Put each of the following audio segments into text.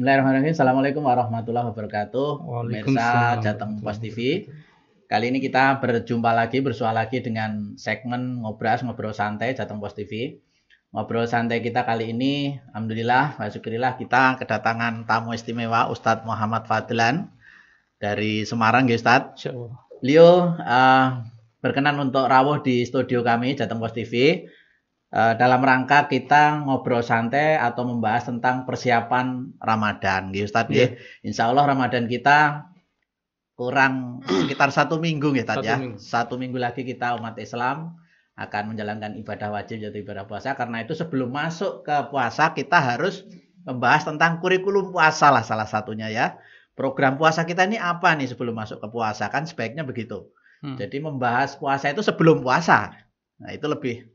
Bismillahirrahmanirrahim. Assalamualaikum warahmatullahi wabarakatuh. Mirsa Jateng Pos TV. Kali ini kita berjumpa lagi, bersuah lagi dengan segmen ngobras ngobrol santai Jateng Pos TV. Ngobrol santai kita kali ini, alhamdulillah, syukurillah kita kedatangan tamu istimewa Ustadz Muhammad Fadlan dari Semarang, ya Ustadz. Beliau uh, berkenan untuk rawuh di studio kami Jateng Pos TV Eh, dalam rangka kita ngobrol santai atau membahas tentang persiapan Ramadan, gitu Ustaz. Yeah. Iya. Insya Allah Ramadan kita kurang sekitar satu minggu, gitu Ustaz satu ya. Minggu. Satu minggu lagi kita umat Islam akan menjalankan ibadah wajib yaitu ibadah puasa. Karena itu sebelum masuk ke puasa kita harus membahas tentang kurikulum puasa lah salah satunya ya. Program puasa kita ini apa nih sebelum masuk ke puasa kan sebaiknya begitu. Hmm. Jadi membahas puasa itu sebelum puasa. Nah, itu lebih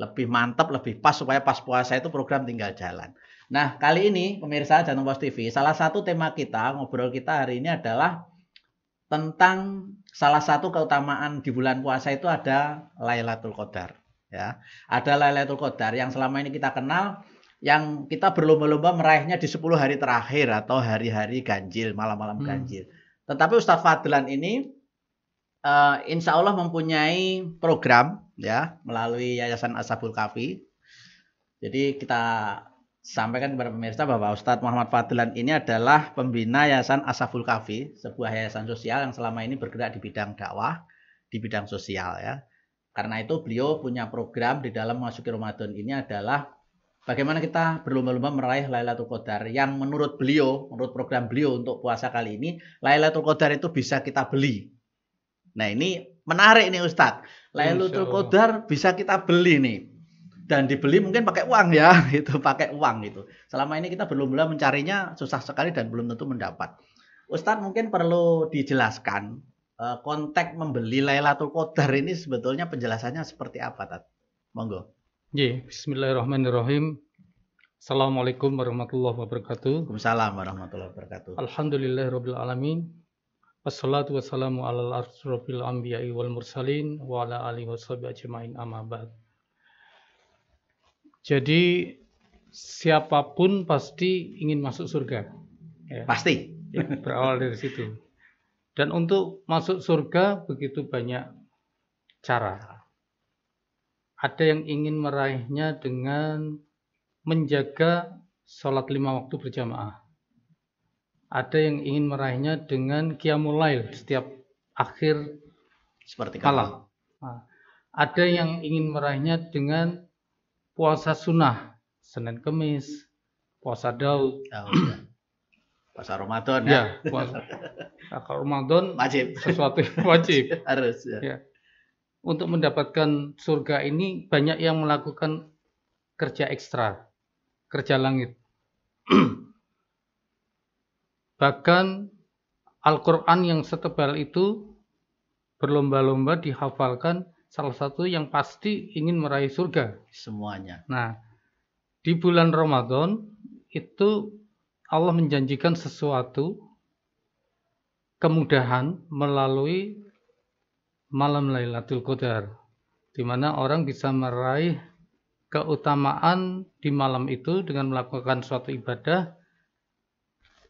lebih mantap, lebih pas supaya pas puasa itu program tinggal jalan. Nah, kali ini pemirsa Jantung Pos TV, salah satu tema kita, ngobrol kita hari ini adalah tentang salah satu keutamaan di bulan puasa itu ada Lailatul Qadar, ya. Ada Lailatul Qadar yang selama ini kita kenal yang kita berlomba-lomba meraihnya di 10 hari terakhir atau hari-hari ganjil, malam-malam hmm. ganjil. Tetapi Ustaz Fadlan ini uh, insya Allah mempunyai program ya melalui Yayasan Asabul Kafi. Jadi kita sampaikan kepada pemirsa bahwa Ustadz Muhammad Fadlan ini adalah pembina Yayasan Asabul Kafi, sebuah yayasan sosial yang selama ini bergerak di bidang dakwah, di bidang sosial ya. Karena itu beliau punya program di dalam memasuki Ramadan ini adalah bagaimana kita berlomba-lomba meraih Lailatul Qadar yang menurut beliau, menurut program beliau untuk puasa kali ini, Lailatul Qadar itu bisa kita beli Nah ini menarik nih Ustadz. Lailatul Qadar bisa kita beli nih dan dibeli mungkin pakai uang ya itu pakai uang gitu selama ini kita mulai mencarinya susah sekali dan belum tentu mendapat Ustadz mungkin perlu dijelaskan eh, konteks membeli Lailatul Qadar ini sebetulnya penjelasannya seperti apa Tat? monggo Ye, Bismillahirrahmanirrahim Assalamualaikum warahmatullahi wabarakatuh Waalaikumsalam warahmatullahi wabarakatuh Alhamdulillahirobbilalamin. Wassalatu wassalamu ala al arsrofil anbiya'i wal mursalin wa ala alihi wa ajma'in amma ba'd. Jadi siapapun pasti ingin masuk surga. Ya. Pasti. Ya, berawal dari situ. Dan untuk masuk surga begitu banyak cara. Ada yang ingin meraihnya dengan menjaga sholat lima waktu berjamaah ada yang ingin meraihnya dengan kiamulail setiap akhir seperti kalah. Ah, ada yang ingin meraihnya dengan puasa sunnah Senin Kemis, puasa Daud, oh, puasa Ramadan ya. ya puasa. Nah, kalau Ramadan wajib sesuatu yang wajib harus ya. ya. Untuk mendapatkan surga ini banyak yang melakukan kerja ekstra, kerja langit. Bahkan Al-Quran yang setebal itu berlomba-lomba dihafalkan salah satu yang pasti ingin meraih surga. Semuanya. Nah, di bulan Ramadan itu Allah menjanjikan sesuatu kemudahan melalui malam Lailatul Qadar di mana orang bisa meraih keutamaan di malam itu dengan melakukan suatu ibadah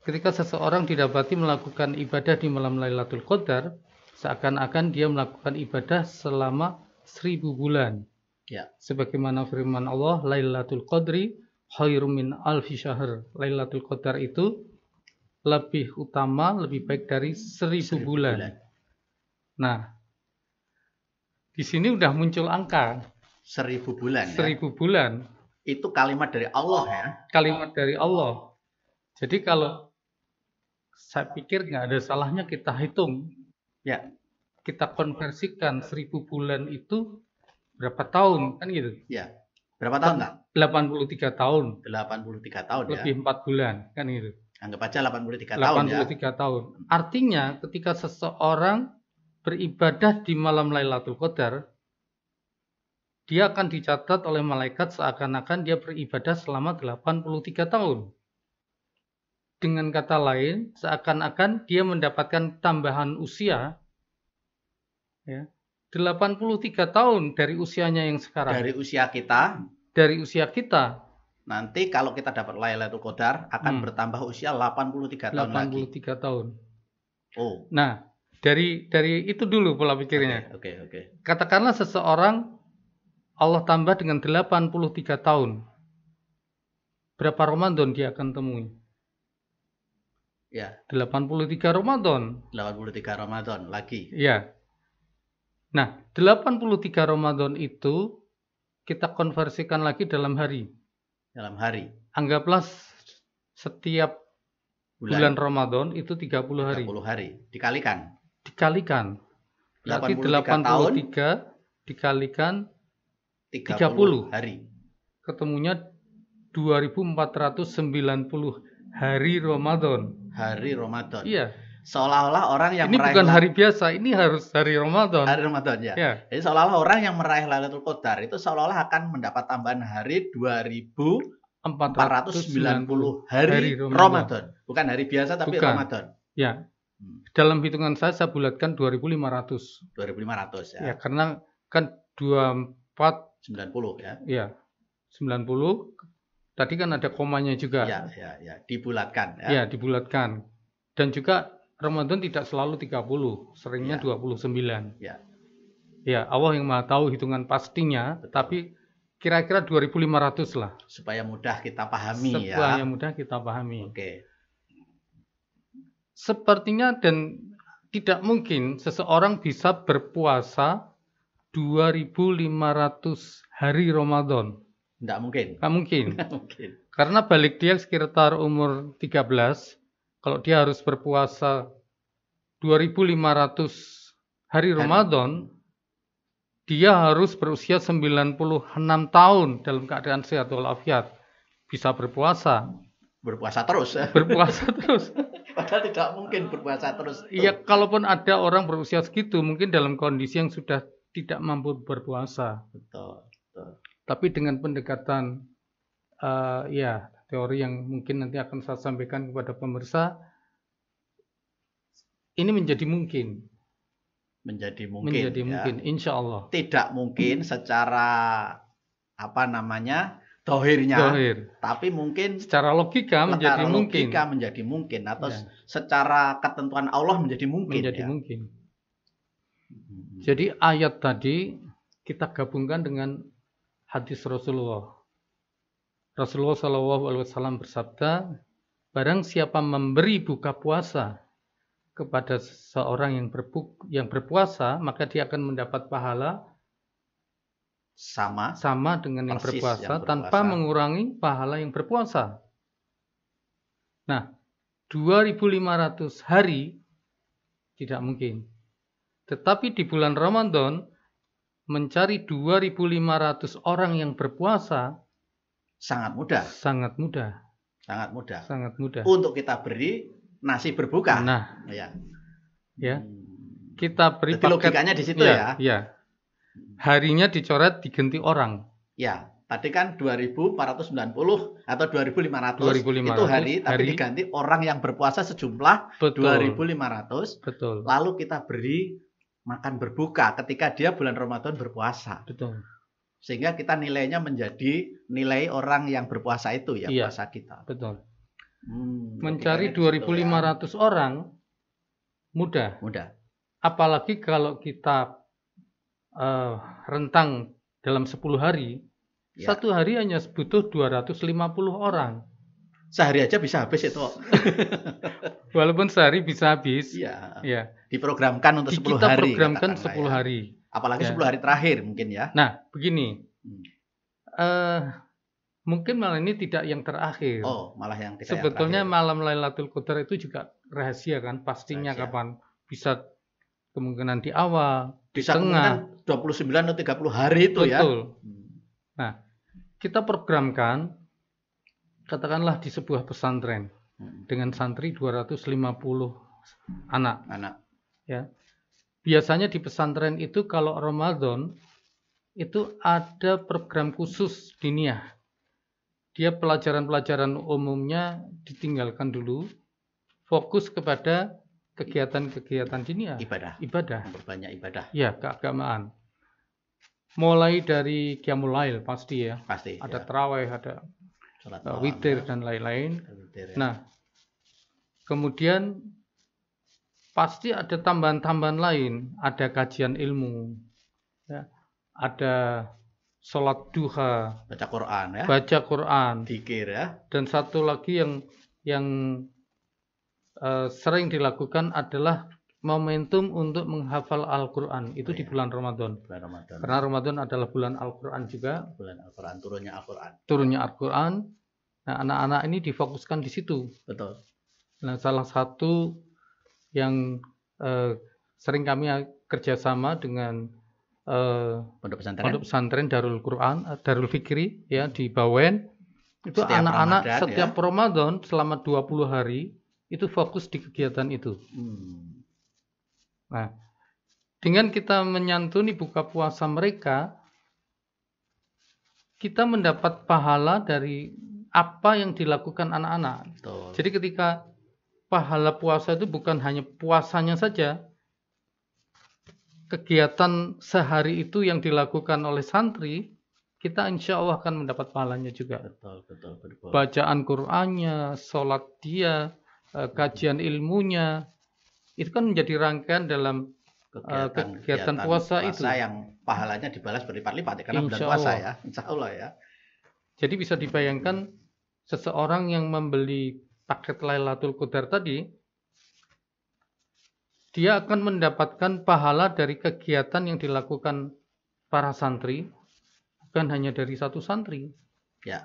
Ketika seseorang didapati melakukan ibadah di malam Lailatul Qadar, seakan-akan dia melakukan ibadah selama seribu bulan. Ya. Sebagaimana firman Allah, Lailatul Qadri khairum min alfi syahr. Lailatul Qadar itu lebih utama, lebih baik dari seribu, seribu bulan. bulan. Nah, di sini udah muncul angka. Seribu bulan. Ya? Seribu ya? bulan. Itu kalimat dari Allah ya? Kalimat dari Allah. Jadi kalau saya pikir nggak ada salahnya kita hitung. Ya, kita konversikan 1000 bulan itu berapa tahun kan gitu. Ya. Berapa tahun puluh 83 tahun. 83 tahun Lebih ya. Lebih 4 bulan kan gitu. Anggap aja 83, 83 tahun 83 ya. tahun. Artinya ketika seseorang beribadah di malam Lailatul Qadar, dia akan dicatat oleh malaikat seakan-akan dia beribadah selama 83 tahun. Dengan kata lain, seakan-akan dia mendapatkan tambahan usia ya, 83 tahun dari usianya yang sekarang. Dari usia kita. Dari usia kita. Nanti kalau kita dapat Lailatul Qadar akan hmm. bertambah usia 83 tahun 83 lagi. 83 tahun. Oh. Nah, dari dari itu dulu pola pikirnya. Oke, okay, oke. Okay, okay. Katakanlah seseorang Allah tambah dengan 83 tahun. Berapa Ramadan dia akan temui? Ya. 83 Ramadan. 83 Ramadan lagi. Ya. Nah, 83 Ramadan itu kita konversikan lagi dalam hari. Dalam hari. Anggaplah setiap bulan, bulan Ramadan itu 30 hari. 30 hari. Dikalikan. Dikalikan. Berarti 83, 83 tahun, dikalikan 30, 30 hari. Ketemunya 2490 hari Ramadan hari Ramadan. Iya. Seolah-olah orang yang ini meraih bukan hari biasa, ini harus hari Ramadan. Hari Ramadan ya. ya. Jadi seolah-olah orang yang meraih Lailatul Qadar itu seolah-olah akan mendapat tambahan hari 2490 hari, hari Ramadan. Ramadan. Bukan hari biasa tapi bukan. Ramadan. Ya. Dalam hitungan saya saya bulatkan 2500. 2500 ya. Ya, karena kan 2490 ya. Iya. 90 Tadi kan ada komanya juga. Ya, ya, ya. dibulatkan. Ya. ya, dibulatkan. Dan juga Ramadan tidak selalu 30, seringnya ya. 29. Ya. Ya, Allah yang Maha tahu hitungan pastinya, Betul. tapi kira-kira 2500 lah. Supaya mudah kita pahami Supaya ya. Supaya mudah kita pahami. Oke. Sepertinya dan tidak mungkin seseorang bisa berpuasa 2500 hari Ramadan tidak mungkin. Tidak mungkin. Nggak mungkin. Karena balik dia sekitar umur 13, kalau dia harus berpuasa 2500 hari Ramadan, dia harus berusia 96 tahun dalam keadaan sehat walafiat. Bisa berpuasa. Berpuasa terus. Berpuasa terus. Padahal tidak mungkin berpuasa terus. Iya, kalaupun ada orang berusia segitu, mungkin dalam kondisi yang sudah tidak mampu berpuasa. Betul. betul. Tapi dengan pendekatan uh, ya teori yang mungkin nanti akan saya sampaikan kepada pemirsa, ini menjadi mungkin. Menjadi mungkin. Menjadi ya. mungkin, insya Allah. Tidak mungkin secara apa namanya dohirnya, Dohir. tapi mungkin secara logika menjadi logika mungkin. menjadi mungkin atau ya. secara ketentuan Allah menjadi mungkin. Menjadi ya. mungkin. Hmm. Jadi ayat tadi kita gabungkan dengan hadis Rasulullah. Rasulullah Shallallahu Alaihi Wasallam bersabda, barang siapa memberi buka puasa kepada seorang yang, berbu yang berpuasa, maka dia akan mendapat pahala sama sama dengan yang berpuasa, yang berpuasa tanpa mengurangi pahala yang berpuasa. Nah, 2500 hari tidak mungkin. Tetapi di bulan Ramadan mencari 2.500 orang yang berpuasa sangat mudah. Sangat mudah. Sangat mudah. Sangat mudah. Untuk kita beri nasi berbuka. Nah, iya. ya. Ya. Kita beri Jadi paket, logikanya di situ iya, ya. ya. ya. Harinya dicoret diganti orang. Ya. Tadi kan 2490 atau 2500, 2500 itu hari, tapi diganti orang yang berpuasa sejumlah Betul. 2500. Betul. Lalu kita beri makan berbuka ketika dia bulan Ramadan berpuasa. Betul. Sehingga kita nilainya menjadi nilai orang yang berpuasa itu ya iya, puasa kita. Betul. Hmm, Mencari 2.500 ya. orang mudah. Mudah. Apalagi kalau kita uh, rentang dalam 10 hari, ya. satu hari hanya butuh 250 orang sehari aja bisa habis itu. Walaupun sehari bisa habis. Iya. Ya. Diprogramkan untuk sepuluh hari. Kita programkan 10 ya. hari. Apalagi ya. hari terakhir mungkin ya. Nah, begini. Hmm. Uh, mungkin malam ini tidak yang terakhir. Oh, malah yang tidak Sebetulnya yang malam Lailatul Qadar itu juga rahasia kan, pastinya rahasia. kapan bisa kemungkinan di awal, bisa di tengah, 29 atau 30 hari itu Betul. ya. Betul. Hmm. Nah, kita programkan katakanlah di sebuah pesantren hmm. dengan santri 250 anak. Anak. Ya. Biasanya di pesantren itu kalau Ramadan itu ada program khusus dinia. Dia pelajaran-pelajaran umumnya ditinggalkan dulu, fokus kepada kegiatan-kegiatan dinia. Ibadah. Ibadah. Berbanyak ibadah. Ya, keagamaan. Mulai dari Qiyamul pasti ya. Pasti. Ada ya. terawih, ada Sholat nah, malam, witir ya. dan lain-lain. Ya. Nah, kemudian pasti ada tambahan-tambahan lain, ada kajian ilmu, ya. ada sholat duha, baca Quran ya, baca Quran, dikir ya, dan satu lagi yang yang uh, sering dilakukan adalah momentum untuk menghafal Al-Quran itu oh, di iya. bulan Ramadan. bulan Ramadan. Karena Ramadan adalah bulan Al-Quran juga. Bulan Al-Quran, turunnya Al-Quran. Turunnya Al-Quran. Nah, anak-anak ini difokuskan di situ. Betul. Nah, salah satu yang eh, sering kami kerjasama dengan eh, pondok pesantren, pondok pesantren Darul Quran, eh, Darul Fikri ya di Bawen itu anak-anak setiap, anak -anak, Ramadan, setiap ya? Ramadan selama 20 hari itu fokus di kegiatan itu. Hmm Nah, dengan kita menyantuni buka puasa mereka, kita mendapat pahala dari apa yang dilakukan anak-anak. Jadi ketika pahala puasa itu bukan hanya puasanya saja, kegiatan sehari itu yang dilakukan oleh santri, kita insya Allah akan mendapat pahalanya juga. Betul, betul, betul. Bacaan Qur'annya, sholat dia, eh, kajian ilmunya, itu kan menjadi rangkaian dalam eh, kegiatan, kegiatan, kegiatan puasa, puasa itu yang pahalanya dibalas berlipat-lipat ya, karena insya puasa ya insya Allah ya jadi bisa dibayangkan seseorang yang membeli paket Lailatul Qadar tadi dia akan mendapatkan pahala dari kegiatan yang dilakukan para santri bukan hanya dari satu santri ya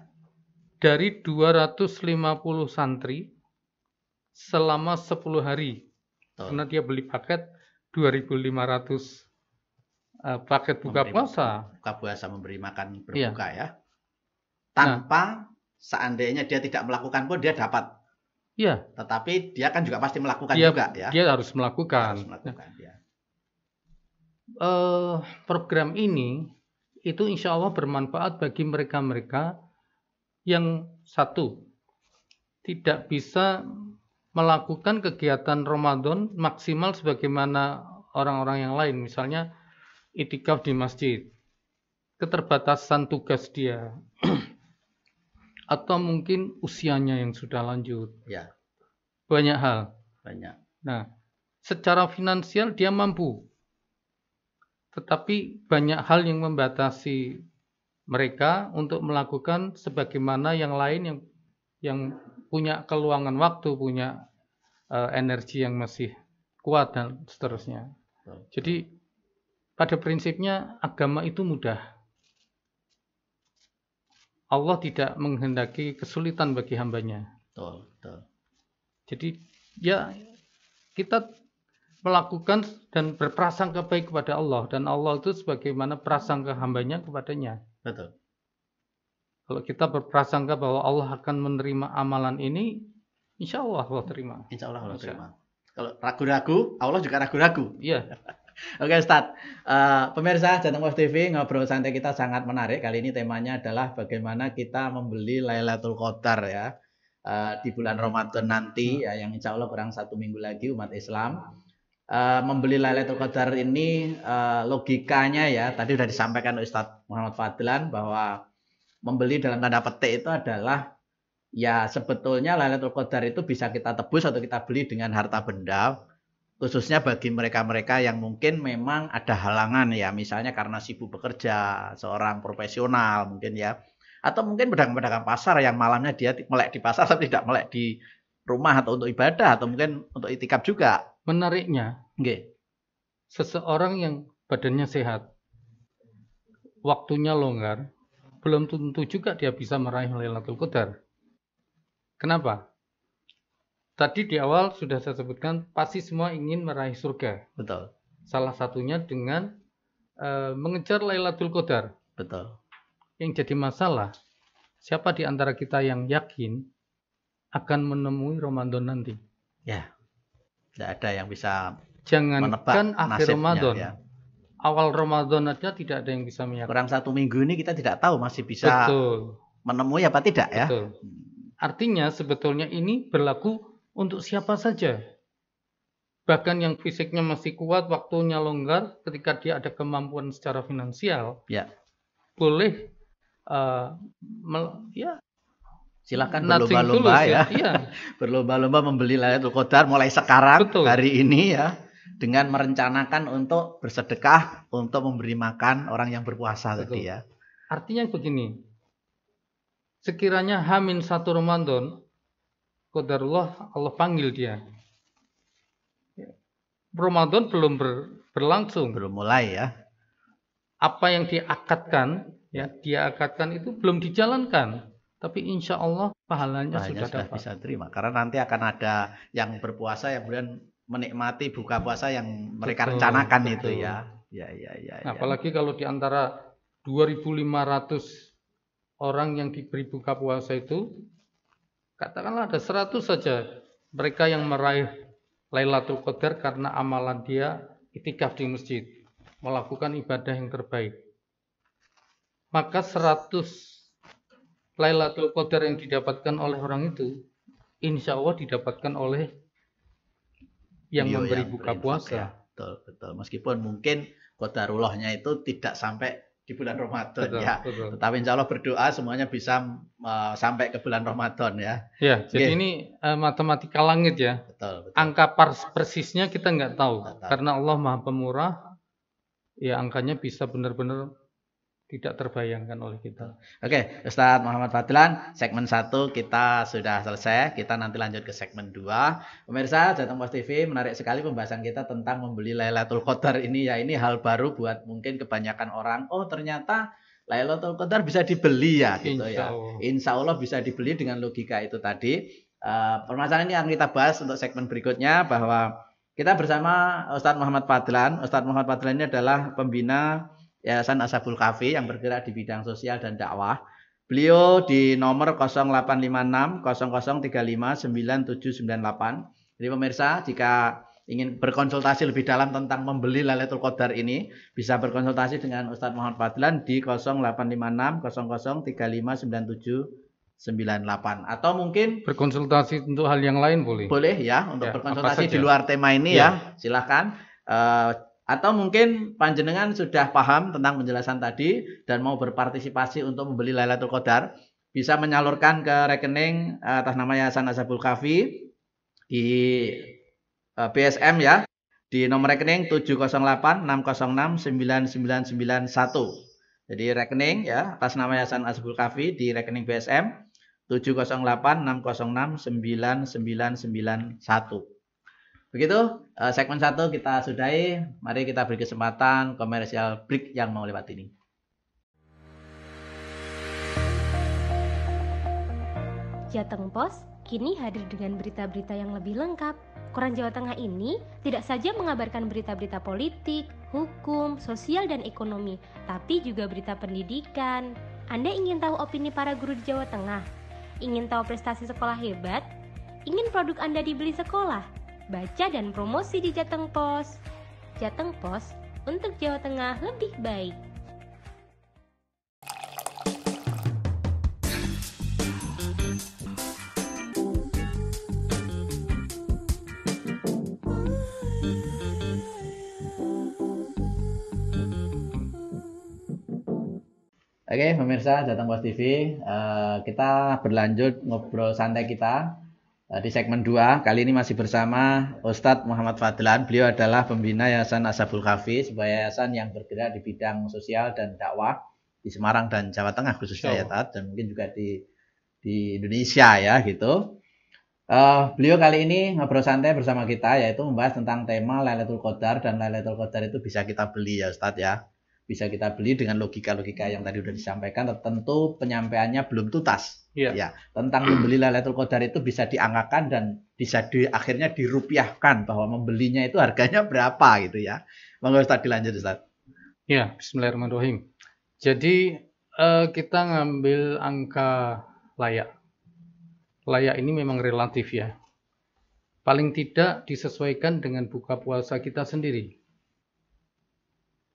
dari 250 santri selama 10 hari Betul. Karena dia beli paket 2500 uh, eh, paket buka memberi, puasa. Buka puasa memberi makan iya. berbuka iya. ya. Nah. Tanpa nah, seandainya dia tidak melakukan pun dia dapat. Iya. Tetapi dia kan juga pasti melakukan dia, juga ya. Dia harus melakukan. Harus melakukan ya. ya. Uh, program ini itu insya Allah bermanfaat bagi mereka-mereka yang satu tidak bisa melakukan kegiatan Ramadan maksimal sebagaimana orang-orang yang lain, misalnya itikaf di masjid, keterbatasan tugas dia, atau mungkin usianya yang sudah lanjut. Ya. Banyak hal. Banyak. Nah, secara finansial dia mampu. Tetapi banyak hal yang membatasi mereka untuk melakukan sebagaimana yang lain yang yang punya keluangan waktu, punya uh, energi yang masih kuat dan seterusnya. Jadi pada prinsipnya agama itu mudah. Allah tidak menghendaki kesulitan bagi hambanya. Betul, Jadi ya kita melakukan dan berprasangka baik kepada Allah dan Allah itu sebagaimana prasangka hambanya kepadanya. Betul. Kalau kita berprasangka bahwa Allah akan menerima amalan ini, insya Allah Allah terima. Insya Allah Allah terima. Kalau ragu-ragu, Allah juga ragu-ragu. Iya. Oke Ustaz, uh, pemirsa Jateng Wolf TV ngobrol santai kita sangat menarik. Kali ini temanya adalah bagaimana kita membeli Lailatul Qadar ya. Uh, di bulan Ramadan nanti hmm. ya yang insya Allah kurang satu minggu lagi umat Islam uh, membeli Lailatul Qadar ini uh, logikanya ya tadi sudah disampaikan Ustadz Muhammad Fadlan bahwa membeli dalam tanda petik itu adalah ya sebetulnya Lailatul Qadar itu bisa kita tebus atau kita beli dengan harta benda khususnya bagi mereka-mereka yang mungkin memang ada halangan ya misalnya karena sibuk bekerja seorang profesional mungkin ya atau mungkin pedagang-pedagang pasar yang malamnya dia melek di pasar tapi tidak melek di rumah atau untuk ibadah atau mungkin untuk itikaf juga menariknya okay. seseorang yang badannya sehat waktunya longgar belum tentu juga dia bisa meraih Lailatul Qadar. Kenapa? Tadi di awal sudah saya sebutkan pasti semua ingin meraih surga. Betul. Salah satunya dengan e, mengejar Lailatul Qadar. Betul. Yang jadi masalah, siapa di antara kita yang yakin akan menemui Ramadan nanti? Ya. Tidak ada yang bisa Jangan jangankan akhir Ramadan. Ya awal Ramadan aja tidak ada yang bisa meyakinkan. Kurang satu minggu ini kita tidak tahu masih bisa Betul. menemui apa tidak ya. Betul. Artinya sebetulnya ini berlaku untuk siapa saja. Bahkan yang fisiknya masih kuat, waktunya longgar, ketika dia ada kemampuan secara finansial, ya. boleh uh, mel ya silakan berlomba-lomba ya. ya. berlomba-lomba membeli Lailatul Qadar mulai sekarang Betul. hari ini ya dengan merencanakan untuk bersedekah untuk memberi makan orang yang berpuasa Betul. tadi ya. Artinya begini. Sekiranya Hamin satu Ramadan qadarullah Allah panggil dia. Ramadan belum ber, berlangsung, belum mulai ya. Apa yang diakatkan ya, dia akatkan itu belum dijalankan tapi insya Allah pahalanya, pahalanya sudah, sudah dapat. bisa terima karena nanti akan ada yang berpuasa yang kemudian menikmati buka puasa yang mereka betul, rencanakan betul. itu ya. Ya, ya, ya. ya. Apalagi kalau di antara 2.500 orang yang diberi buka puasa itu katakanlah ada 100 saja mereka yang meraih Lailatul Qadar karena amalan dia itikaf di masjid, melakukan ibadah yang terbaik. Maka 100 Lailatul Qadar yang didapatkan oleh orang itu insya Allah didapatkan oleh yang beliau memberi yang buka puasa. Betul, betul. Meskipun mungkin kota kodarullahnya itu tidak sampai di bulan Ramadan betul, ya. Betul. Tetapi insya Allah berdoa semuanya bisa uh, sampai ke bulan Ramadan ya. Ya, okay. jadi ini uh, matematika langit ya. Betul, betul. Angka pers persisnya kita nggak tahu betul. karena Allah Maha Pemurah. Ya angkanya bisa benar-benar tidak terbayangkan oleh kita. Oke, Ustadz Muhammad Fadlan, segmen 1 kita sudah selesai. Kita nanti lanjut ke segmen 2. Pemirsa, Jateng Post TV menarik sekali pembahasan kita tentang membeli Lailatul Qadar ini ya. Ini hal baru buat mungkin kebanyakan orang. Oh, ternyata Lailatul Qadar bisa dibeli ya gitu ya. Insya ya. Insya Allah bisa dibeli dengan logika itu tadi. Uh, permasalahan ini akan kita bahas untuk segmen berikutnya bahwa kita bersama Ustadz Muhammad Fadlan. Ustadz Muhammad Fadlan ini adalah pembina Yayasan Asabul Kafi yang bergerak di bidang sosial dan dakwah. Beliau di nomor 0856 0035 9798. Jadi pemirsa, jika ingin berkonsultasi lebih dalam tentang membeli Lailatul Qadar ini, bisa berkonsultasi dengan Ustadz Muhammad Fadlan di 0856 0035 98 atau mungkin berkonsultasi untuk hal yang lain boleh. Boleh ya untuk ya, berkonsultasi di luar tema ini ya. ya. Silakan uh, eh, atau mungkin panjenengan sudah paham tentang penjelasan tadi dan mau berpartisipasi untuk membeli Lailatul Qadar, bisa menyalurkan ke rekening atas nama Yayasan Azabul Kafi di e, BSM ya di nomor rekening 708-606-9991. Jadi rekening ya atas nama Yayasan Ashabul Kafi di rekening BSM 708-606-9991. Begitu eh, segmen satu kita sudahi. Mari kita beri kesempatan komersial break yang mau lewat ini. Jateng Pos kini hadir dengan berita-berita yang lebih lengkap. Koran Jawa Tengah ini tidak saja mengabarkan berita-berita politik, hukum, sosial, dan ekonomi, tapi juga berita pendidikan. Anda ingin tahu opini para guru di Jawa Tengah? Ingin tahu prestasi sekolah hebat? Ingin produk Anda dibeli sekolah? baca dan promosi di Jateng Pos. Jateng Pos untuk Jawa Tengah lebih baik. Oke, pemirsa Jateng Pos TV, uh, eh, kita berlanjut ngobrol santai kita Eh, di segmen 2 kali ini masih bersama Ustadz Muhammad Fadlan. Beliau adalah pembina Yayasan Asabul Kafi, sebuah yayasan yang bergerak di bidang sosial dan dakwah di Semarang dan Jawa Tengah khususnya ya Tad, dan mungkin juga di di Indonesia ya gitu. Uh, beliau kali ini ngobrol santai bersama kita yaitu membahas tentang tema Lailatul Qadar dan Lailatul Qadar itu bisa kita beli ya Ustadz ya. Bisa kita beli dengan logika-logika yang tadi sudah disampaikan tentu penyampaiannya belum tuntas Ya. ya tentang membeli Lailatul Qadar itu bisa diangkakan dan bisa di, akhirnya dirupiahkan bahwa membelinya itu harganya berapa gitu ya. Monggo Ustaz dilanjut Ustaz. Ya, bismillahirrahmanirrahim. Jadi eh, kita ngambil angka layak. Layak ini memang relatif ya. Paling tidak disesuaikan dengan buka puasa kita sendiri.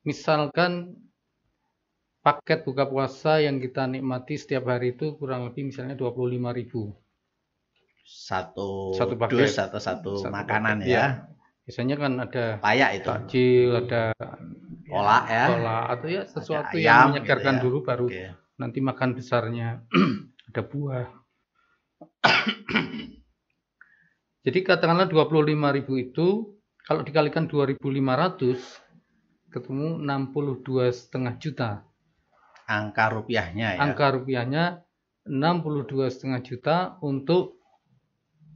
Misalkan paket buka puasa yang kita nikmati setiap hari itu kurang lebih misalnya 25 ribu satu satu paket dus atau satu, satu makanan paket, ya. ya biasanya kan ada payak itu Kecil ada kolak ya kolak ya. atau ya sesuatu ayam, yang menyegarkan gitu ya. dulu baru okay. nanti makan besarnya ada buah jadi katakanlah 25.000 itu kalau dikalikan 2.500 ketemu 62 setengah juta angka rupiahnya ya. Angka rupiahnya 62,5 juta untuk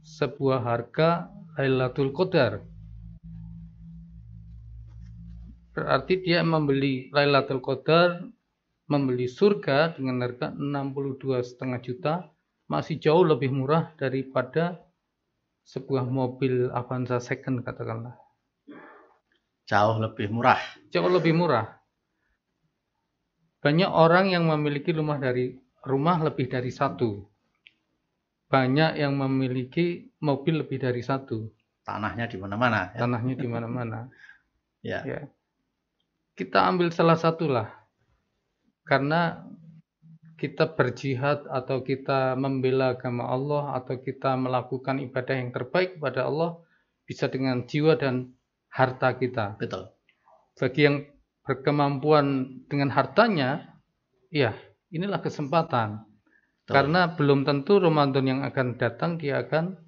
sebuah harga Lailatul Qadar. Berarti dia membeli Lailatul Qadar, membeli surga dengan harga 62,5 juta, masih jauh lebih murah daripada sebuah mobil Avanza second katakanlah. Jauh lebih murah. Jauh lebih murah. Banyak orang yang memiliki rumah dari rumah lebih dari satu. Banyak yang memiliki mobil lebih dari satu. Tanahnya di mana-mana. Ya? Tanahnya di mana-mana. ya. ya. Kita ambil salah satulah. Karena kita berjihad atau kita membela agama Allah atau kita melakukan ibadah yang terbaik kepada Allah bisa dengan jiwa dan harta kita. Betul. Bagi yang berkemampuan dengan hartanya, ya inilah kesempatan. Tuh. Karena belum tentu Ramadan yang akan datang dia akan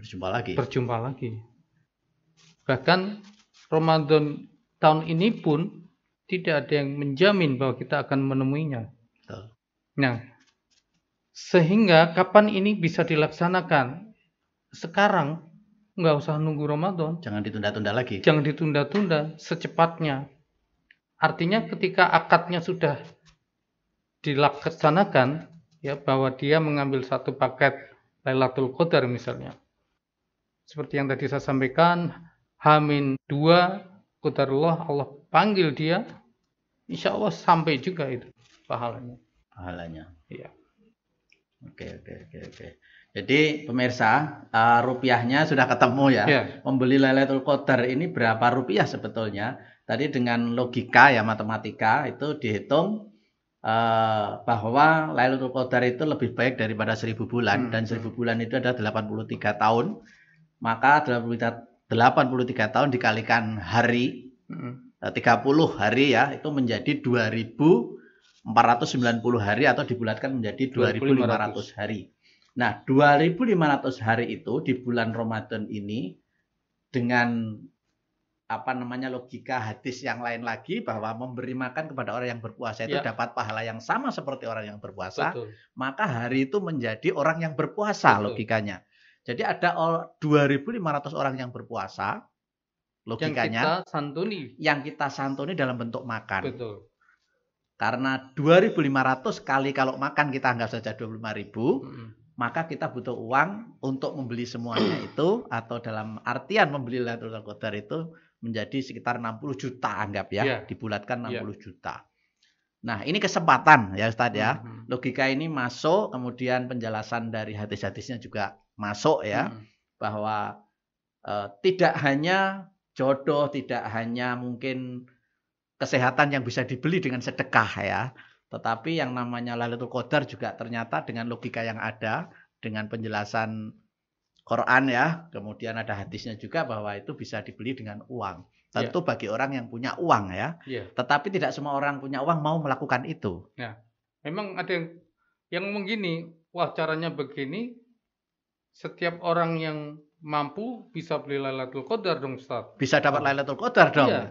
berjumpa lagi. Berjumpa lagi. Bahkan Ramadan tahun ini pun tidak ada yang menjamin bahwa kita akan menemuinya. Tuh. Nah, sehingga kapan ini bisa dilaksanakan? Sekarang nggak usah nunggu Ramadan. Jangan ditunda-tunda lagi. Jangan ditunda-tunda secepatnya Artinya ketika akadnya sudah dilaksanakan ya bahwa dia mengambil satu paket Lailatul Qadar misalnya. Seperti yang tadi saya sampaikan, Hamin 2 Qadarullah Allah panggil dia, insya Allah sampai juga itu pahalanya. Pahalanya. Iya. Oke, oke, oke, oke. Jadi pemirsa, uh, rupiahnya sudah ketemu ya. Yeah. Membeli Lailatul Qadar ini berapa rupiah sebetulnya? tadi dengan logika ya matematika itu dihitung eh, bahwa Lailatul Qadar itu lebih baik daripada 1000 bulan hmm. dan 1000 hmm. bulan itu ada 83 tahun. Maka 83 83 tahun dikalikan hari hmm. 30 eh, hari ya itu menjadi 2490 hari atau dibulatkan menjadi 2500 hari. Nah, 2500 hari itu di bulan Ramadan ini dengan apa namanya logika hadis yang lain lagi bahwa memberi makan kepada orang yang berpuasa itu ya. dapat pahala yang sama seperti orang yang berpuasa, Betul. maka hari itu menjadi orang yang berpuasa Betul. logikanya. Jadi ada 2.500 orang yang berpuasa logikanya yang kita santuni yang kita santuni dalam bentuk makan. Betul. Karena 2.500 kali kalau makan kita anggap saja 25.000, hmm maka kita butuh uang untuk membeli semuanya itu atau dalam artian membeli Lailatul Qadar itu menjadi sekitar 60 juta anggap ya, yeah. dibulatkan 60 iya. yeah. juta. Nah, ini kesempatan ya Ustaz ya. Mm-hmm. Logika ini masuk, kemudian penjelasan dari hadis-hadisnya juga masuk ya mm-hmm. bahwa e, tidak hanya jodoh, tidak hanya mungkin kesehatan yang bisa dibeli dengan sedekah ya. Tetapi yang namanya Lailatul Qadar juga ternyata dengan logika yang ada, dengan penjelasan Quran ya, kemudian ada hadisnya juga bahwa itu bisa dibeli dengan uang. Tentu ya. bagi orang yang punya uang ya. ya. Tetapi tidak semua orang punya uang mau melakukan itu. Ya. Memang ada yang yang ngomong wah caranya begini, setiap orang yang mampu bisa beli Lailatul Qadar dong Ustaz. Bisa dapat Lailatul Qadar dong. Ya.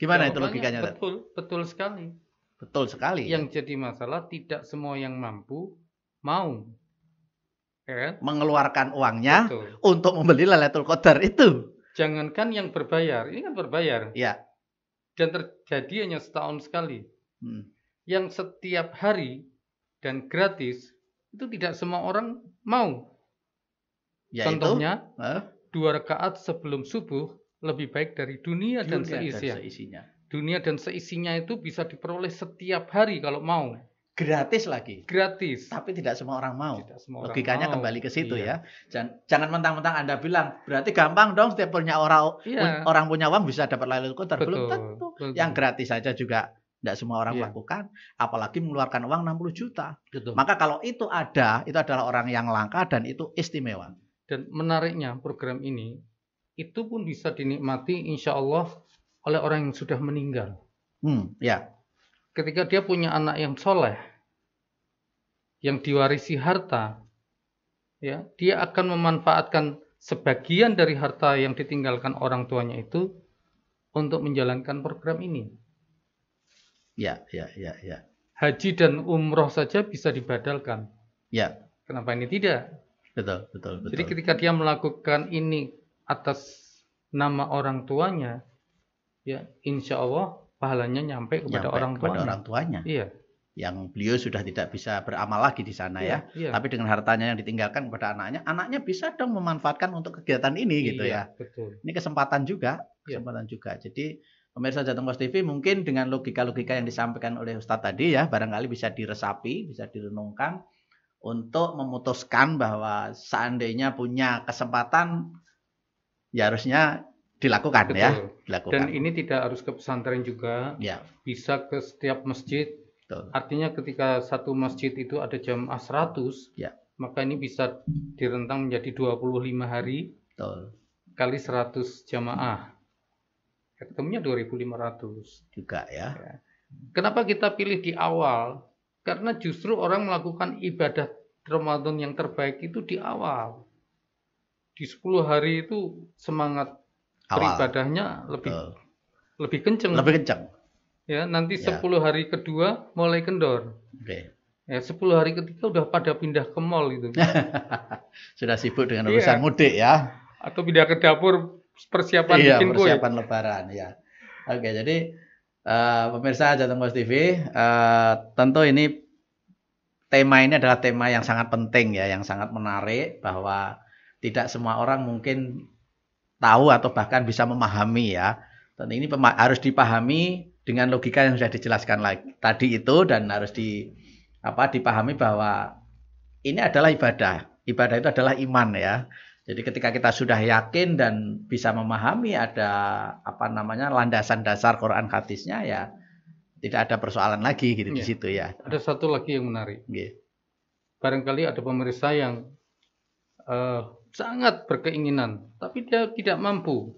Gimana ya, itu logikanya? Betul, betul sekali. Betul sekali. Yang jadi masalah tidak semua yang mampu mau Ya kan? mengeluarkan uangnya Betul. untuk membeli Lailatul Qadar itu. Jangankan yang berbayar, ini kan berbayar. Ya. Dan terjadi hanya setahun sekali. Hmm. Yang setiap hari dan gratis itu tidak semua orang mau. Yaitu, Contohnya, eh? dua rakaat sebelum subuh lebih baik dari dunia, dunia dan, seisi dan seisinya. Dunia dan seisinya itu bisa diperoleh setiap hari kalau mau gratis lagi. Gratis. Tapi tidak semua orang mau. Tidak semua orang Logikanya mau. kembali ke situ iya. ya. Jangan jangan mentang-mentang Anda bilang berarti gampang dong setiap punya orang iya. orang punya uang bisa dapat lalu Qadar. Belum tentu. Betul. Yang gratis saja juga tidak semua orang iya. melakukan, apalagi mengeluarkan uang 60 juta. Betul. Maka kalau itu ada, itu adalah orang yang langka dan itu istimewa. Dan menariknya program ini, itu pun bisa dinikmati insya Allah oleh orang yang sudah meninggal. Hmm, ya. Ketika dia punya anak yang soleh, yang diwarisi harta, ya, dia akan memanfaatkan sebagian dari harta yang ditinggalkan orang tuanya itu untuk menjalankan program ini. Ya, ya, ya, ya. Haji dan umroh saja bisa dibadalkan. Ya. Kenapa ini tidak? Betul, betul, betul. Jadi ketika dia melakukan ini atas nama orang tuanya, ya, insya Allah pahalanya nyampe kepada nyampe orang tuanya. Kepada orang tuanya. Iya yang beliau sudah tidak bisa beramal lagi di sana iya, ya, ya. Tapi dengan hartanya yang ditinggalkan kepada anaknya, anaknya bisa dong memanfaatkan untuk kegiatan ini iya, gitu ya. Betul. Ini kesempatan juga, iya. kesempatan juga. Jadi pemirsa Jateng Post TV mungkin dengan logika-logika yang disampaikan oleh Ustadz tadi ya, barangkali bisa diresapi, bisa direnungkan untuk memutuskan bahwa seandainya punya kesempatan ya harusnya dilakukan ya, Betul. ya, dilakukan. Dan ini tidak harus ke pesantren juga. Ya. Bisa ke setiap masjid Betul. Artinya ketika satu masjid itu ada jamaah 100, ya. maka ini bisa direntang menjadi 25 hari Betul. kali 100 jamaah. Ketemunya 2.500. Juga ya. ya. Kenapa kita pilih di awal? Karena justru orang melakukan ibadah Ramadan yang terbaik itu di awal. Di 10 hari itu semangat awal. beribadahnya lebih Betul. lebih kenceng. Lebih kenceng ya nanti ya. 10 hari kedua mulai kendor. Oke. Okay. Ya, 10 hari ketiga udah pada pindah ke mall gitu. Sudah sibuk dengan iya. urusan mudik ya. Atau pindah ke dapur persiapan iya, bikin persiapan lebaran ya. Oke, okay, jadi uh, pemirsa Jateng Pos TV, uh, eh, tentu ini tema ini adalah tema yang sangat penting ya, yang sangat menarik bahwa tidak semua orang mungkin tahu atau bahkan bisa memahami ya. Dan ini harus dipahami dengan logika yang sudah dijelaskan lagi tadi itu dan harus di apa dipahami bahwa ini adalah ibadah. Ibadah itu adalah iman ya. Jadi ketika kita sudah yakin dan bisa memahami ada apa namanya landasan dasar Quran hadisnya ya tidak ada persoalan lagi gitu ya. di iya. situ ya. Ada satu lagi yang menarik. Ya. Barangkali ada pemirsa yang uh, sangat berkeinginan tapi dia tidak mampu.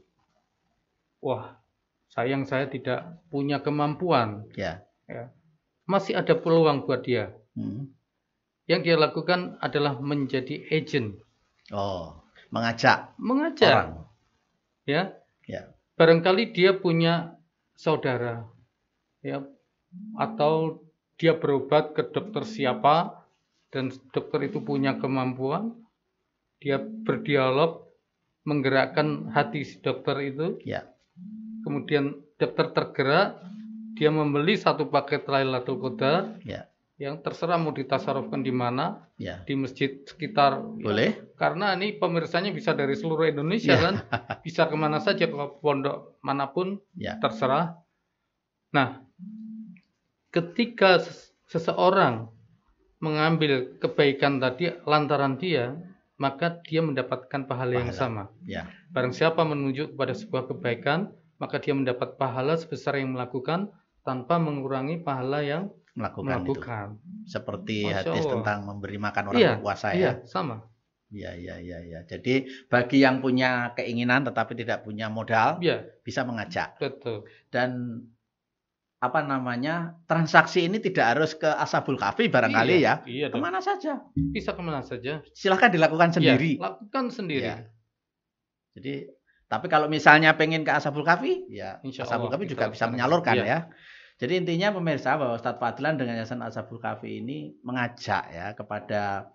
Wah, sayang saya tidak punya kemampuan ya, ya masih ada peluang buat dia hmm. yang dia lakukan adalah menjadi agent oh mengajak mengajak orang. ya ya barangkali dia punya saudara ya atau dia berobat ke dokter siapa dan dokter itu punya kemampuan dia berdialog menggerakkan hati si dokter itu ya kemudian dokter tergerak dia membeli satu paket Lailatul Qadar ya. yang terserah mau ditasarufkan di mana ya. di masjid sekitar boleh ya, karena ini pemirsanya bisa dari seluruh Indonesia ya. kan bisa kemana saja ke pondok manapun ya. terserah nah ketika seseorang mengambil kebaikan tadi lantaran dia maka dia mendapatkan pahala, pahala. yang sama ya. barang siapa menunjuk kepada sebuah kebaikan maka dia mendapat pahala sebesar yang melakukan tanpa mengurangi pahala yang melakukan. melakukan. Seperti Masya hadis Allah. tentang memberi makan orang iya, berpuasa ya. Iya, sama. ya ya ya ya. Jadi bagi yang punya keinginan tetapi tidak punya modal, ya. bisa mengajak. Betul. Dan apa namanya transaksi ini tidak harus ke asabul kafi barangkali iya, ya iya kemana dong. saja bisa kemana saja silahkan dilakukan iya, sendiri ya, lakukan sendiri ya. jadi tapi kalau misalnya pengen ke Asabul Kafi, ya Insya Asabul Kafi juga bisa menyalurkan ya. ya. Jadi intinya pemirsa bahwa Ustadz Fadlan dengan Yayasan Asabul Kafi ini mengajak ya kepada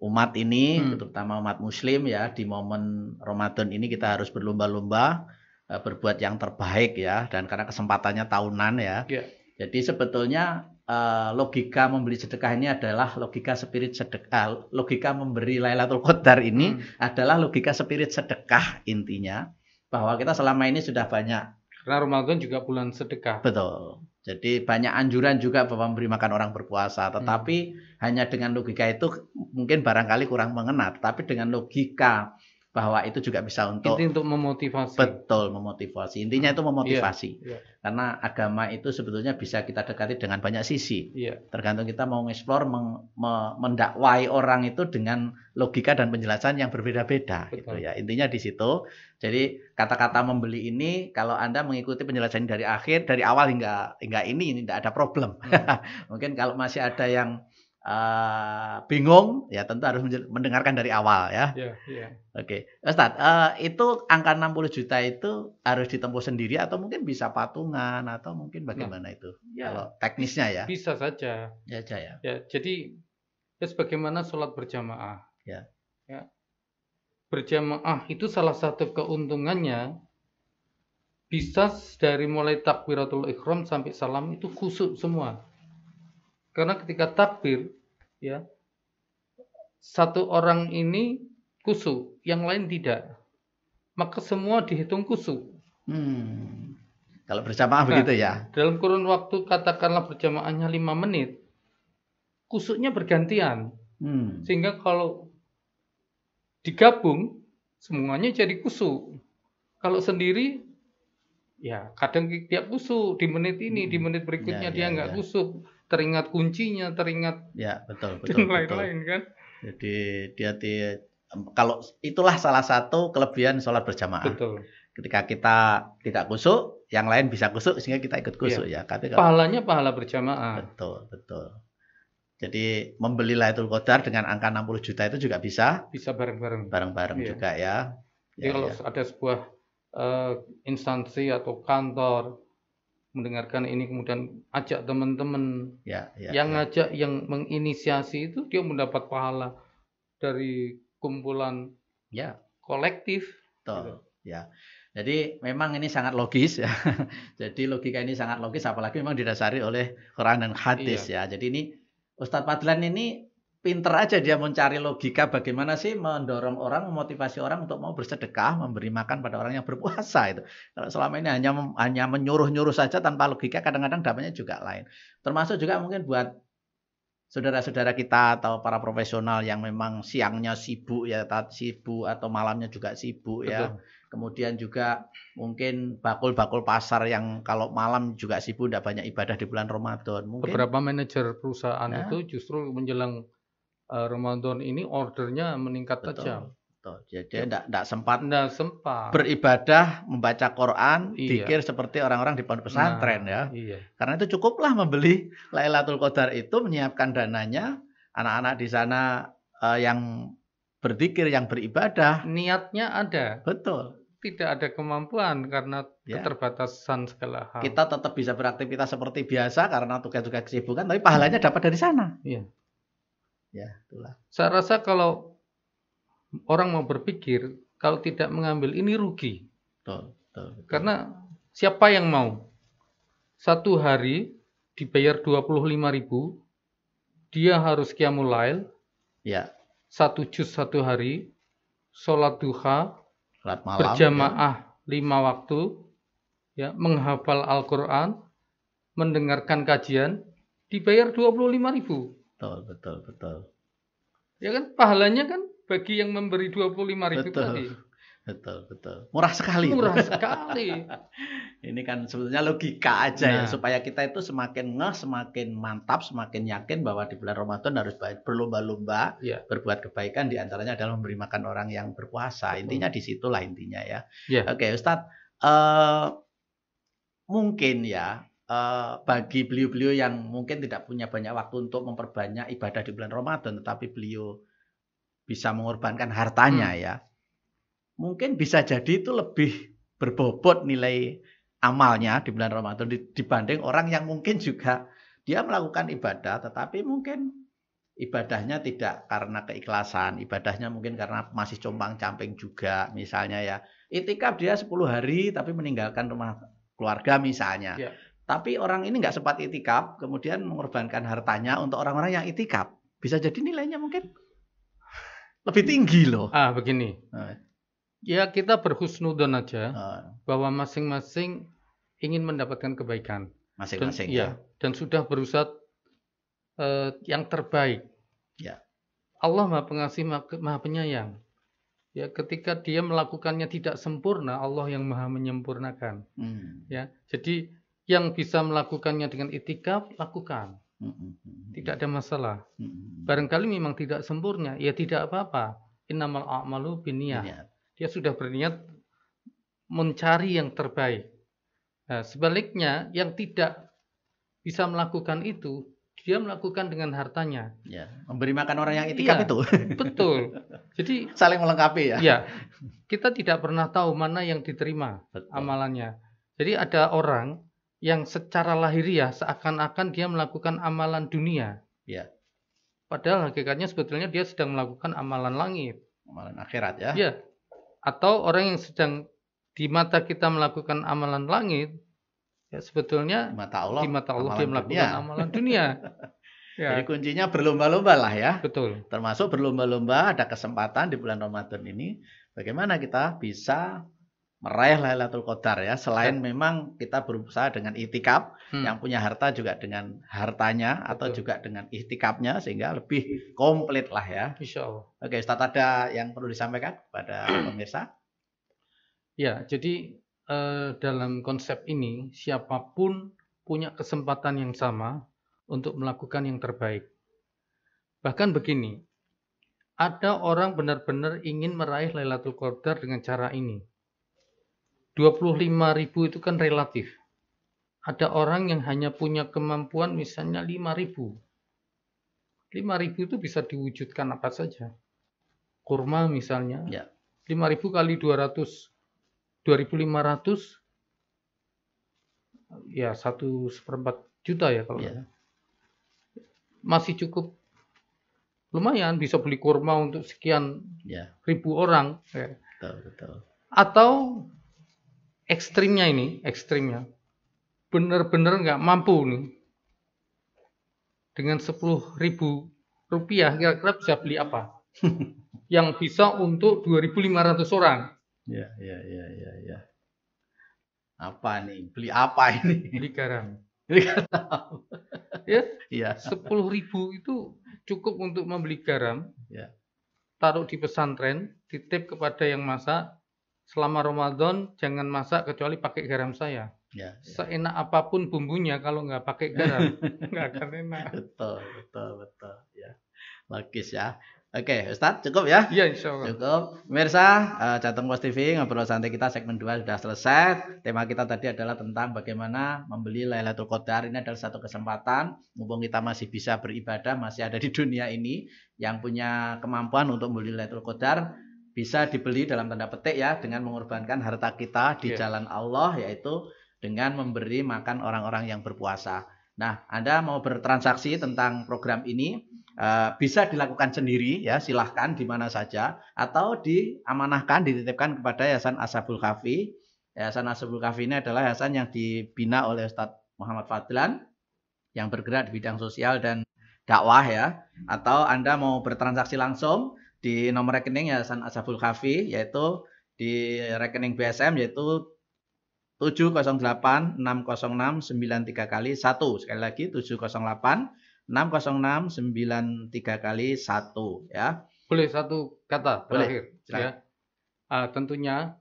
umat ini, hmm. terutama umat Muslim ya di momen Ramadan ini kita harus berlomba-lomba eh, berbuat yang terbaik ya dan karena kesempatannya tahunan ya. ya. Jadi sebetulnya Eh, logika membeli sedekah ini adalah logika spirit sedekah. Eh, logika memberi Lailatul Qadar ini hmm. adalah logika spirit sedekah intinya bahwa kita selama ini sudah banyak karena Ramadan juga bulan sedekah. Betul. Jadi banyak anjuran juga bahwa memberi makan orang berpuasa, tetapi hmm. hanya dengan logika itu mungkin barangkali kurang mengena, tetapi dengan logika bahwa itu juga bisa untuk Inti untuk memotivasi betul memotivasi intinya hmm. itu memotivasi yeah, yeah. karena agama itu sebetulnya bisa kita dekati dengan banyak sisi yeah. tergantung kita mau mengeksplor meng, me, mendakwai orang itu dengan logika dan penjelasan yang berbeda-beda gitu ya intinya di situ jadi kata-kata membeli ini kalau anda mengikuti penjelasan dari akhir dari awal hingga hingga ini ini tidak ada problem hmm. mungkin kalau masih ada yang uh, bingung ya tentu harus mendengarkan dari awal ya. Yeah, yeah. Oke, okay. Ustadz, uh, itu angka 60 juta itu harus ditempuh sendiri atau mungkin bisa patungan atau mungkin bagaimana nah, itu? Ya, Kalau teknisnya ya. Bisa saja. Ya, ya. Ya, jadi ya sebagaimana sholat berjamaah. Ya. ya. Berjamaah itu salah satu keuntungannya bisa dari mulai takbiratul ikhram sampai salam itu khusus semua. Karena ketika takbir, ya satu orang ini kusu, yang lain tidak. Maka semua dihitung kusu. Hmm. Kalau berjamaah nah, begitu ya. Dalam kurun waktu katakanlah berjamaahnya lima menit, kusuknya bergantian. Hmm. Sehingga kalau digabung semuanya jadi kusuk. Kalau sendiri ya kadang tiap kusuk di menit ini, hmm. di menit berikutnya ya, dia ya, nggak ya. kusuk teringat kuncinya, teringat ya betul betul dan lain-lain kan. Jadi dia, di kalau itulah salah satu kelebihan sholat berjamaah. Betul. Ketika kita tidak kusuk, yang lain bisa kusuk sehingga kita ikut iya. kusuk ya. ya. kalau, pahalanya pahala berjamaah. Betul betul. Jadi membeli Lailatul Qadar dengan angka 60 juta itu juga bisa. Bisa bareng-bareng. Bareng-bareng ya. juga ya. Jadi ya, kalau ya. ada sebuah uh, instansi atau kantor mendengarkan ini kemudian ajak teman-teman ya, ya, yang ya. ngajak yang menginisiasi itu dia mendapat pahala dari kumpulan ya kolektif Betul. Gitu. ya jadi memang ini sangat logis ya. Jadi logika ini sangat logis apalagi memang didasari oleh Quran dan hadis iya. ya. Jadi ini Ustadz Fadlan ini pinter aja dia mencari logika bagaimana sih mendorong orang, memotivasi orang untuk mau bersedekah, memberi makan pada orang yang berpuasa itu. Kalau selama ini hanya hanya menyuruh-nyuruh saja tanpa logika, kadang-kadang dapatnya juga lain. Termasuk juga mungkin buat saudara-saudara kita atau para profesional yang memang siangnya sibuk ya, sibuk atau malamnya juga sibuk ya. Kemudian juga mungkin bakul-bakul pasar yang kalau malam juga sibuk, tidak banyak ibadah di bulan Ramadan. Mungkin, Beberapa manajer perusahaan nah, itu justru menjelang uh, Ramadan ini ordernya meningkat betul, tajam. Jadi tidak ya. sempat sempat beribadah, membaca Quran, iya. seperti orang-orang di pondok pesantren nah, ya. Iya. Karena itu cukuplah membeli Lailatul Qadar itu menyiapkan dananya, anak-anak di sana uh, yang berpikir, yang beribadah, niatnya ada. Betul tidak ada kemampuan karena ya. keterbatasan segala hal. Kita tetap bisa beraktivitas seperti biasa karena tugas-tugas kesibukan, tapi pahalanya dapat dari sana. Iya ya itulah saya rasa kalau orang mau berpikir kalau tidak mengambil ini rugi betul, betul, betul. karena siapa yang mau satu hari dibayar 25 ribu dia harus kiamulail. ya satu juz satu hari sholat duha malam, berjamaah ya. lima waktu ya menghafal Al-Quran mendengarkan kajian dibayar 25 ribu Betul, betul, betul. Ya kan pahalanya kan bagi yang memberi 25 ribu betul. tadi. Betul, betul. Murah sekali. Murah sekali. ini kan sebetulnya logika aja ya, nah. ya supaya kita itu semakin ngeh, semakin mantap, semakin yakin bahwa di bulan Ramadan harus berlomba-lomba ya. berbuat kebaikan di antaranya adalah memberi makan orang yang berpuasa. Betul. Intinya disitulah intinya ya. ya. Oke, Ustadz. Uh, mungkin ya Eh, bagi beliau-beliau yang mungkin tidak punya banyak waktu untuk memperbanyak ibadah di bulan Ramadan, tetapi beliau bisa mengorbankan hartanya hmm. ya, mungkin bisa jadi itu lebih berbobot nilai amalnya di bulan Ramadan dibanding orang yang mungkin juga dia melakukan ibadah, tetapi mungkin ibadahnya tidak karena keikhlasan, ibadahnya mungkin karena masih compang camping juga misalnya ya. Itikaf dia 10 hari tapi meninggalkan rumah keluarga misalnya. Yeah. Tapi orang ini nggak sempat itikaf, kemudian mengorbankan hartanya untuk orang-orang yang itikaf. Bisa jadi nilainya mungkin lebih tinggi loh. Ah, begini. Nah. Ya kita berhusnudon aja nah. bahwa masing-masing ingin mendapatkan kebaikan. Masing-masing. Dan, ya. ya. Dan sudah berusaha uh, yang terbaik. Ya. Allah Maha Pengasih Maha Penyayang. Ya, ketika dia melakukannya tidak sempurna, Allah yang Maha menyempurnakan. Hmm. Ya. Jadi yang bisa melakukannya dengan itikaf lakukan tidak ada masalah barangkali memang tidak sempurna ya tidak apa-apa innamal a'malu biniyah, dia sudah berniat mencari yang terbaik nah, sebaliknya yang tidak bisa melakukan itu dia melakukan dengan hartanya ya memberi makan orang yang itikaf ya, itu betul jadi saling melengkapi ya ya kita tidak pernah tahu mana yang diterima betul. amalannya jadi ada orang yang secara lahiriah seakan-akan dia melakukan amalan dunia, ya. Padahal hakikatnya sebetulnya dia sedang melakukan amalan langit, amalan akhirat ya. Ya. Atau orang yang sedang di mata kita melakukan amalan langit, ya sebetulnya di mata Allah, di mata Allah dia melakukan dunia. amalan dunia. Ya. Jadi kuncinya berlomba-lomba lah ya. Betul. Termasuk berlomba-lomba ada kesempatan di bulan Ramadan ini bagaimana kita bisa meraih Lailatul Qadar ya. Selain ya. memang kita berusaha dengan itikaf, hmm. yang punya harta juga dengan hartanya atau juga dengan itikafnya sehingga lebih iya. komplit lah ya. Insyaallah. Oke, Ustaz ada yang perlu disampaikan kepada pemirsa? Ya, jadi eh, dalam konsep ini siapapun punya kesempatan yang sama untuk melakukan yang terbaik. Bahkan begini, ada orang benar-benar ingin meraih Lailatul Qadar dengan cara ini 25.000 itu kan relatif. Ada orang yang hanya punya kemampuan misalnya 5.000. 5.000 itu bisa diwujudkan apa saja. Kurma misalnya. Ya. 5.000 kali 200 2.500 ya satu seperempat juta ya kalau ya. masih cukup lumayan bisa beli kurma untuk sekian ya. ribu orang ya. betul, betul. atau ekstrimnya ini, ekstrimnya, bener-bener nggak mampu nih. Dengan sepuluh ribu rupiah kira-kira bisa beli apa? yang bisa untuk 2.500 orang. Ya, ya, ya, ya, ya. Apa nih? Beli apa ini? Beli garam. Beli garam. Ya, ya? Sepuluh ribu itu cukup untuk membeli garam. Ya. Taruh di pesantren, titip kepada yang masak, selama Ramadan jangan masak kecuali pakai garam saya. Ya, ya. Seenak apapun bumbunya kalau nggak pakai garam nggak akan enak. Betul, betul, betul. Ya, logis ya. Oke, Ustadz cukup ya? Iya, insya Allah. Cukup. Mirsa, uh, eh, Jateng Pos TV, ngobrol santai kita segmen 2 sudah selesai. Tema kita tadi adalah tentang bagaimana membeli Lailatul Qadar. Ini adalah satu kesempatan. Mumpung kita masih bisa beribadah, masih ada di dunia ini. Yang punya kemampuan untuk membeli Lailatul Qadar, bisa dibeli dalam tanda petik ya dengan mengorbankan harta kita di yeah. jalan Allah yaitu dengan memberi makan orang-orang yang berpuasa. Nah, Anda mau bertransaksi tentang program ini uh, bisa dilakukan sendiri ya, silahkan di mana saja atau diamanahkan dititipkan kepada Yayasan Asabul Kafi. Yayasan Asabul Kafi ini adalah yayasan yang dibina oleh Ustadz Muhammad Fadlan yang bergerak di bidang sosial dan dakwah ya atau Anda mau bertransaksi langsung di nomor rekening Yayasan Asaful Kafi yaitu di rekening BSM yaitu enam sembilan tiga kali satu Sekali lagi 708 606 93 kali satu ya. Boleh satu kata terakhir Boleh, ya. Uh, tentunya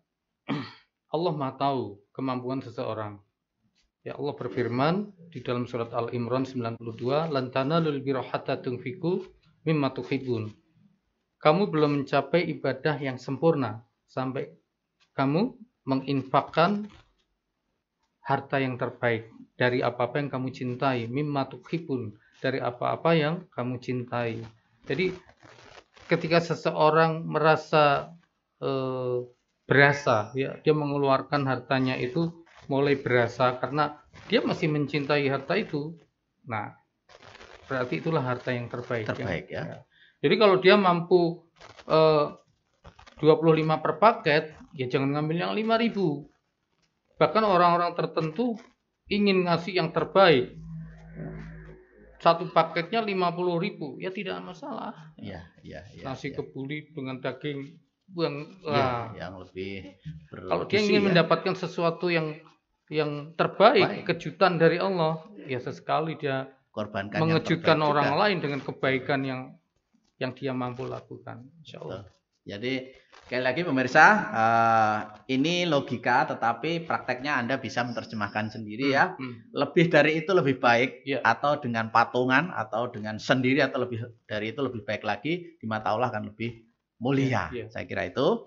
Allah Maha tahu kemampuan seseorang. Ya Allah berfirman di dalam surat Al Imran 92, "Lantana lil birra hatta tunfiqu mimma tuhibbun." kamu belum mencapai ibadah yang sempurna sampai kamu menginfakkan harta yang terbaik dari apa-apa yang kamu cintai mimma tukhibun dari apa-apa yang kamu cintai jadi ketika seseorang merasa eh, berasa ya dia mengeluarkan hartanya itu mulai berasa karena dia masih mencintai harta itu nah berarti itulah harta yang terbaik ya. terbaik ya, ya. Jadi kalau dia mampu eh, 25 per paket, ya jangan ngambil yang 5000. Bahkan orang-orang tertentu ingin ngasih yang terbaik. Satu paketnya 50000, ya tidak masalah. Iya, Iya. ya. Nasi ya. kebuli dengan daging yang ya, yang lebih Kalau dia ingin ya. mendapatkan sesuatu yang yang terbaik, Baik. kejutan dari Allah, ya sesekali dia korbankan mengejutkan orang juga. lain dengan kebaikan yang yang dia mampu lakukan. Insya Allah. Jadi sekali lagi pemirsa, uh, ini logika tetapi prakteknya Anda bisa menerjemahkan sendiri ya. hmm, ya. Hmm. Lebih dari itu lebih baik ya. atau dengan patungan atau dengan sendiri atau lebih dari itu lebih baik lagi di mata Allah akan lebih mulia. Ya, ya. Saya kira itu.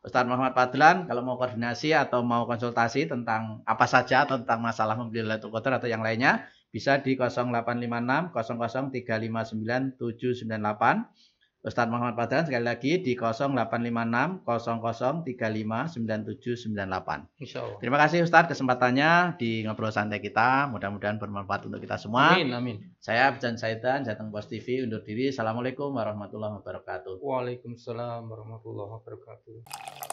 Ustaz Muhammad Padlan, kalau mau koordinasi atau mau konsultasi tentang apa saja tentang masalah membeli Lailatul atau yang lainnya bisa di 0856 00359798 798. Ustadz Muhammad Padran sekali lagi di 0856 00359798 Terima kasih Ustadz kesempatannya di ngobrol santai kita. Mudah-mudahan bermanfaat untuk kita semua. Amin, amin. Saya Abjan Saitan, Jateng Pos TV undur diri. Assalamualaikum warahmatullahi wabarakatuh. Waalaikumsalam warahmatullahi wabarakatuh.